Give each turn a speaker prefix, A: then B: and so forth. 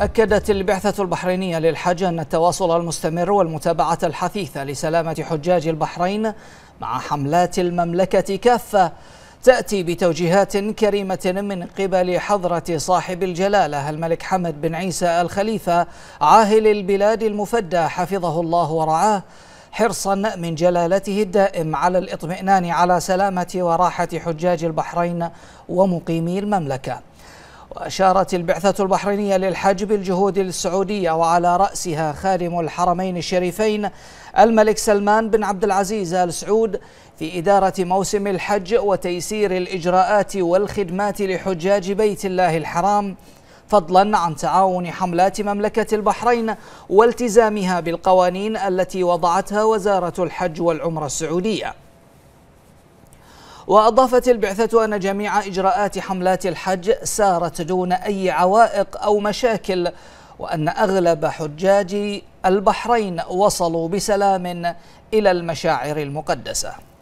A: أكدت البعثة البحرينية للحج أن التواصل المستمر والمتابعة الحثيثة لسلامة حجاج البحرين مع حملات المملكة كافة تأتي بتوجيهات كريمة من قبل حضرة صاحب الجلالة الملك حمد بن عيسى الخليفة عاهل البلاد المفدى حفظه الله ورعاه حرصا من جلالته الدائم على الاطمئنان على سلامة وراحة حجاج البحرين ومقيمي المملكة وأشارت البعثة البحرينية للحج بالجهود السعودية وعلى رأسها خادم الحرمين الشريفين الملك سلمان بن عبد العزيز آل سعود في إدارة موسم الحج وتيسير الإجراءات والخدمات لحجاج بيت الله الحرام فضلا عن تعاون حملات مملكة البحرين والتزامها بالقوانين التي وضعتها وزارة الحج والعمرة السعودية وأضافت البعثة أن جميع إجراءات حملات الحج سارت دون أي عوائق أو مشاكل وأن أغلب حجاج البحرين وصلوا بسلام إلى المشاعر المقدسة